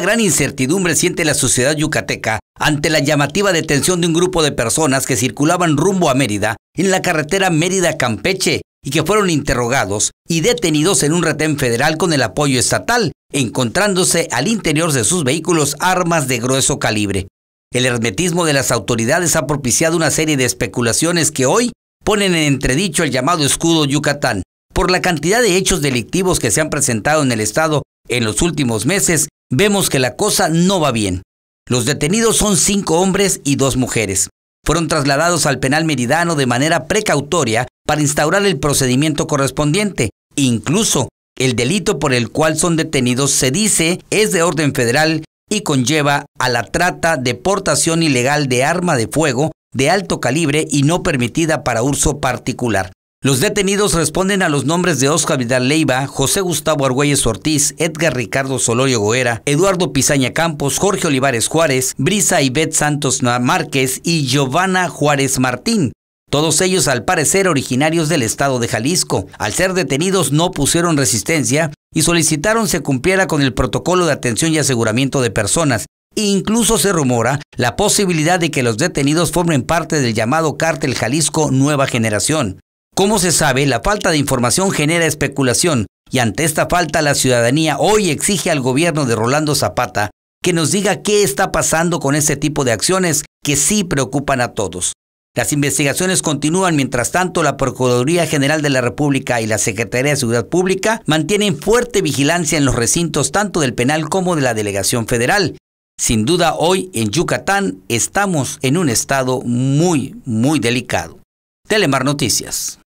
gran incertidumbre siente la sociedad yucateca ante la llamativa detención de un grupo de personas que circulaban rumbo a Mérida en la carretera Mérida-Campeche y que fueron interrogados y detenidos en un retén federal con el apoyo estatal, encontrándose al interior de sus vehículos armas de grueso calibre. El hermetismo de las autoridades ha propiciado una serie de especulaciones que hoy ponen en entredicho el llamado escudo Yucatán, por la cantidad de hechos delictivos que se han presentado en el Estado en los últimos meses Vemos que la cosa no va bien. Los detenidos son cinco hombres y dos mujeres. Fueron trasladados al penal meridano de manera precautoria para instaurar el procedimiento correspondiente. Incluso, el delito por el cual son detenidos se dice es de orden federal y conlleva a la trata, de portación ilegal de arma de fuego de alto calibre y no permitida para uso particular. Los detenidos responden a los nombres de Oscar Vidal Leiva, José Gustavo Argüelles Ortiz, Edgar Ricardo Solorio Goera, Eduardo Pizaña Campos, Jorge Olivares Juárez, Brisa Ibet Santos Márquez y Giovanna Juárez Martín. Todos ellos al parecer originarios del estado de Jalisco. Al ser detenidos no pusieron resistencia y solicitaron se cumpliera con el protocolo de atención y aseguramiento de personas. Incluso se rumora la posibilidad de que los detenidos formen parte del llamado cártel Jalisco Nueva Generación. Como se sabe, la falta de información genera especulación y ante esta falta la ciudadanía hoy exige al gobierno de Rolando Zapata que nos diga qué está pasando con este tipo de acciones que sí preocupan a todos. Las investigaciones continúan, mientras tanto la Procuraduría General de la República y la Secretaría de Seguridad Pública mantienen fuerte vigilancia en los recintos tanto del penal como de la Delegación Federal. Sin duda hoy en Yucatán estamos en un estado muy, muy delicado. Telemar Noticias.